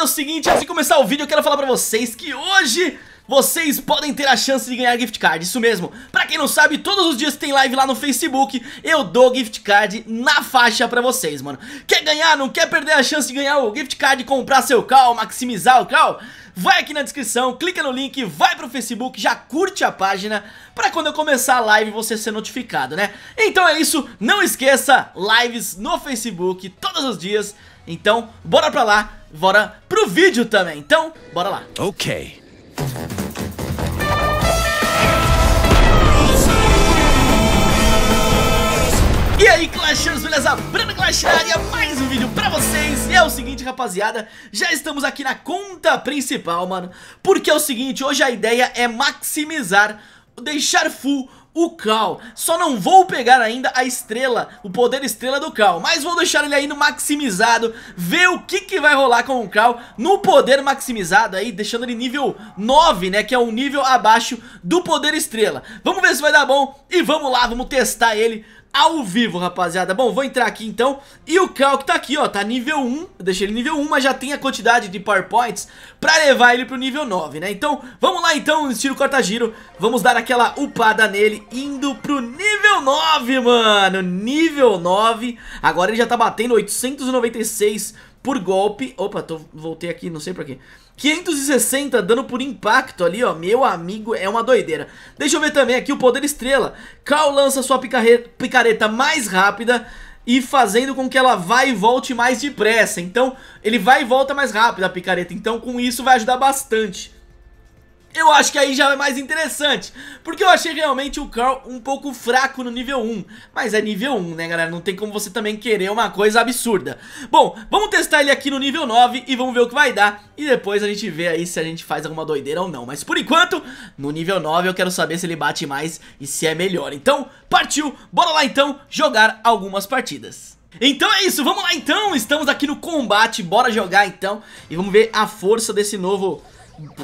é o seguinte, antes de começar o vídeo eu quero falar pra vocês que hoje vocês podem ter a chance de ganhar gift card, isso mesmo. Pra quem não sabe, todos os dias tem live lá no Facebook, eu dou gift card na faixa pra vocês, mano. Quer ganhar, não quer perder a chance de ganhar o gift card, comprar seu cal, maximizar o cal? Vai aqui na descrição, clica no link, vai pro Facebook, já curte a página Pra quando eu começar a live você ser notificado, né? Então é isso, não esqueça, lives no Facebook todos os dias Então, bora pra lá, bora pro vídeo também. Então, bora lá. Ok. E aí, Clashers, beleza? Bruno Clash na área, mais um vídeo pra vocês E é o seguinte, rapaziada, já estamos aqui na conta principal, mano Porque é o seguinte, hoje a ideia é maximizar, deixar full o Cal. Só não vou pegar ainda a estrela, o poder estrela do Cal, mas vou deixar ele aí no maximizado, ver o que, que vai rolar com o Cal no poder maximizado aí, deixando ele nível 9, né, que é um nível abaixo do poder estrela. Vamos ver se vai dar bom e vamos lá, vamos testar ele ao vivo, rapaziada Bom, vou entrar aqui então E o Calc tá aqui, ó, tá nível 1 Eu deixei ele nível 1, mas já tem a quantidade de Power Points Pra levar ele pro nível 9, né Então, vamos lá então, estilo corta-giro Vamos dar aquela upada nele Indo pro nível 9, mano Nível 9 Agora ele já tá batendo 896 por golpe. Opa, tô, voltei aqui, não sei pra quê. 560 dano por impacto ali, ó. Meu amigo, é uma doideira. Deixa eu ver também aqui o poder estrela. Cal lança sua picareta mais rápida e fazendo com que ela vá e volte mais depressa. Então, ele vai e volta mais rápido a picareta. Então, com isso vai ajudar bastante. Eu acho que aí já é mais interessante, porque eu achei realmente o Carl um pouco fraco no nível 1, mas é nível 1, né galera, não tem como você também querer uma coisa absurda. Bom, vamos testar ele aqui no nível 9 e vamos ver o que vai dar, e depois a gente vê aí se a gente faz alguma doideira ou não, mas por enquanto, no nível 9 eu quero saber se ele bate mais e se é melhor, então partiu, bora lá então jogar algumas partidas. Então é isso, vamos lá então, estamos aqui no combate, bora jogar então, e vamos ver a força desse novo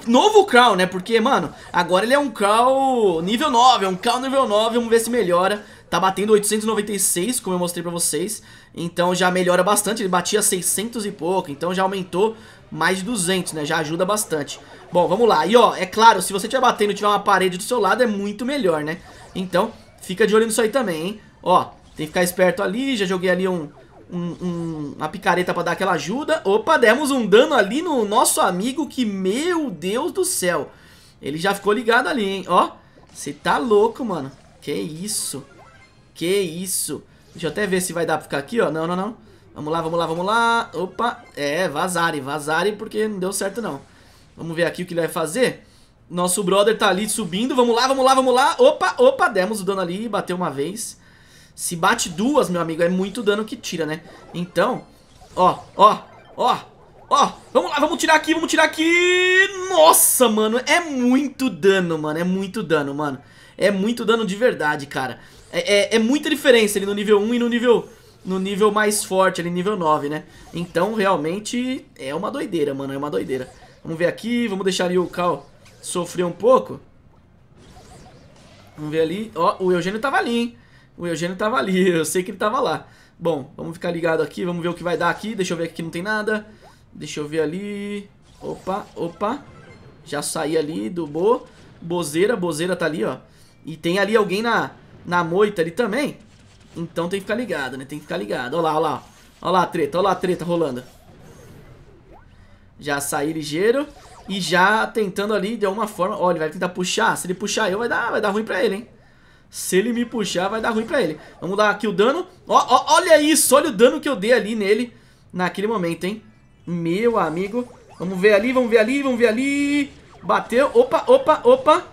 novo Crown, né? Porque, mano, agora ele é um Crown nível 9, é um Crown nível 9, vamos ver se melhora. Tá batendo 896, como eu mostrei pra vocês, então já melhora bastante, ele batia 600 e pouco, então já aumentou mais de 200, né? Já ajuda bastante. Bom, vamos lá. E, ó, é claro, se você estiver batendo e tiver uma parede do seu lado, é muito melhor, né? Então, fica de olho nisso aí também, hein? Ó, tem que ficar esperto ali, já joguei ali um um, um, uma picareta para dar aquela ajuda. Opa, demos um dano ali no nosso amigo que, meu Deus do céu. Ele já ficou ligado ali, hein? Ó, você tá louco, mano. Que isso. Que isso. Deixa eu até ver se vai dar pra ficar aqui, ó. Não, não, não. Vamos lá, vamos lá, vamos lá. Opa, é, vazare, vazare, porque não deu certo, não. Vamos ver aqui o que ele vai fazer. Nosso brother tá ali subindo. Vamos lá, vamos lá, vamos lá. Opa, opa, demos o dano ali, bateu uma vez. Se bate duas, meu amigo, é muito dano que tira, né? Então, ó, ó, ó, ó. Vamos lá, vamos tirar aqui, vamos tirar aqui. Nossa, mano, é muito dano, mano. É muito dano, mano. É muito dano de verdade, cara. É, é, é muita diferença ele no nível 1 e no nível no nível mais forte, ali nível 9, né? Então, realmente, é uma doideira, mano, é uma doideira. Vamos ver aqui, vamos deixar ali o Cal sofrer um pouco. Vamos ver ali, ó, o Eugênio tava ali, hein? O Eugênio tava ali, eu sei que ele tava lá. Bom, vamos ficar ligado aqui, vamos ver o que vai dar aqui. Deixa eu ver aqui, não tem nada. Deixa eu ver ali. Opa, opa. Já saí ali do Bo. Bozeira, Bozeira tá ali, ó. E tem ali alguém na, na moita ali também. Então tem que ficar ligado, né? Tem que ficar ligado. Olha lá, olha lá. Olha lá a treta, olha lá a treta rolando. Já saí ligeiro. E já tentando ali, de alguma forma... Olha, ele vai tentar puxar. Se ele puxar eu, vai dar, vai dar ruim pra ele, hein? Se ele me puxar, vai dar ruim pra ele. Vamos dar aqui o dano. Ó, ó, olha isso, olha o dano que eu dei ali nele naquele momento, hein? Meu amigo. Vamos ver ali, vamos ver ali, vamos ver ali. Bateu. Opa, opa, opa.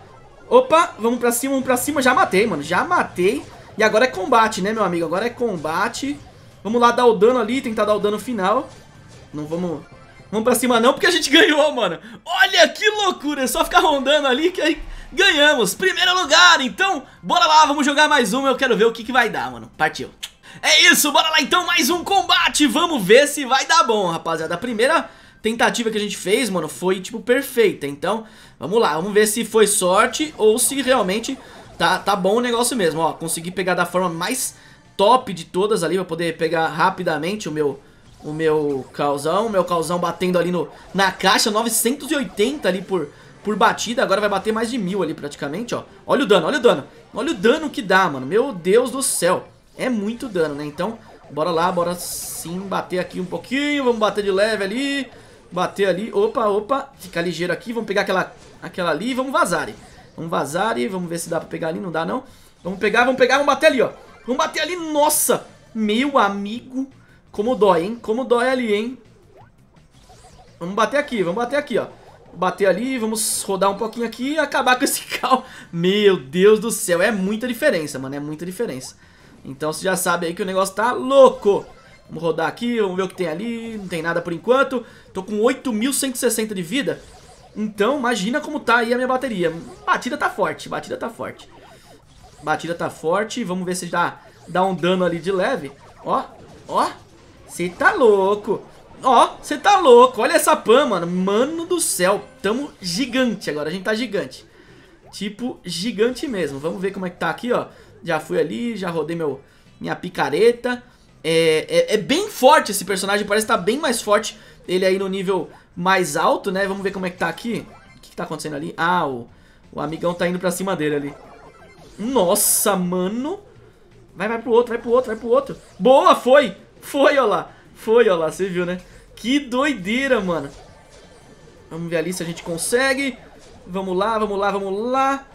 Opa, vamos pra cima, vamos pra cima. Já matei, mano, já matei. E agora é combate, né, meu amigo? Agora é combate. Vamos lá dar o dano ali, tentar dar o dano final. Não vamos... Vamos pra cima não, porque a gente ganhou, mano. Olha que loucura, é só ficar rondando ali que aí ganhamos, primeiro lugar, então bora lá, vamos jogar mais uma, eu quero ver o que, que vai dar, mano, partiu. É isso, bora lá então, mais um combate, vamos ver se vai dar bom, rapaziada, a primeira tentativa que a gente fez, mano, foi, tipo, perfeita, então, vamos lá, vamos ver se foi sorte ou se realmente tá, tá bom o negócio mesmo, ó, consegui pegar da forma mais top de todas ali, pra poder pegar rapidamente o meu o meu calzão, meu calzão batendo ali no, na caixa, 980 ali por, por batida. Agora vai bater mais de mil ali praticamente, ó. Olha o dano, olha o dano. Olha o dano que dá, mano. Meu Deus do céu. É muito dano, né? Então, bora lá, bora sim bater aqui um pouquinho. Vamos bater de leve ali. Bater ali. Opa, opa. Ficar ligeiro aqui. Vamos pegar aquela, aquela ali e vamos vazar. Hein? Vamos vazar e vamos ver se dá pra pegar ali. Não dá, não. Vamos pegar, vamos pegar, vamos bater ali, ó. Vamos bater ali. Nossa, meu amigo. Como dói, hein? Como dói ali, hein? Vamos bater aqui, vamos bater aqui, ó bater ali, vamos rodar um pouquinho aqui e acabar com esse cal. Meu Deus do céu, é muita diferença, mano, é muita diferença. Então você já sabe aí que o negócio tá louco. Vamos rodar aqui, vamos ver o que tem ali, não tem nada por enquanto. Tô com 8.160 de vida, então imagina como tá aí a minha bateria. Batida tá forte, batida tá forte. Batida tá forte, vamos ver se dá, dá um dano ali de leve. Ó, ó, você tá louco. Ó, você tá louco. Olha essa pan, mano. Mano do céu. Tamo gigante agora. A gente tá gigante. Tipo, gigante mesmo. Vamos ver como é que tá aqui, ó. Já fui ali, já rodei meu, minha picareta. É, é, é bem forte esse personagem. Parece que tá bem mais forte ele aí no nível mais alto, né? Vamos ver como é que tá aqui. O que, que tá acontecendo ali? Ah, o, o amigão tá indo pra cima dele ali. Nossa, mano. Vai, vai pro outro, vai pro outro, vai pro outro. Boa, foi. Foi, ó lá. Foi, ó lá, você viu, né? Que doideira, mano. Vamos ver ali se a gente consegue. Vamos lá, vamos lá, vamos lá.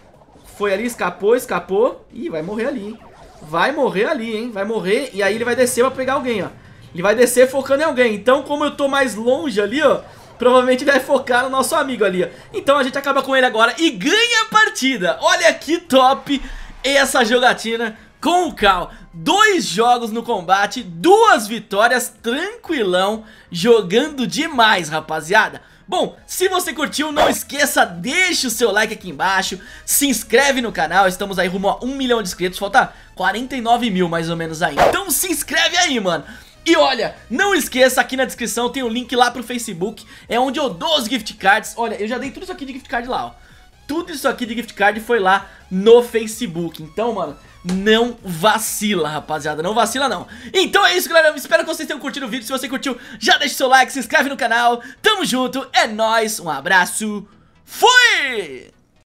Foi ali, escapou, escapou. Ih, vai morrer ali, hein? Vai morrer ali, hein? Vai morrer e aí ele vai descer pra pegar alguém, ó. Ele vai descer focando em alguém. Então, como eu tô mais longe ali, ó, provavelmente vai focar no nosso amigo ali, ó. Então a gente acaba com ele agora e ganha a partida. Olha que top essa jogatina com o Cal. Dois jogos no combate, duas vitórias, tranquilão, jogando demais, rapaziada. Bom, se você curtiu, não esqueça, deixa o seu like aqui embaixo, se inscreve no canal, estamos aí rumo a 1 milhão de inscritos, falta 49 mil mais ou menos aí. Então se inscreve aí, mano. E olha, não esqueça, aqui na descrição tem o um link lá pro Facebook, é onde eu dou os gift cards. Olha, eu já dei tudo isso aqui de gift card lá, ó. Tudo isso aqui de gift card foi lá no Facebook. Então, mano, não vacila, rapaziada, não vacila não Então é isso, galera, espero que vocês tenham curtido o vídeo Se você curtiu, já deixa o seu like, se inscreve no canal Tamo junto, é nóis, um abraço Fui!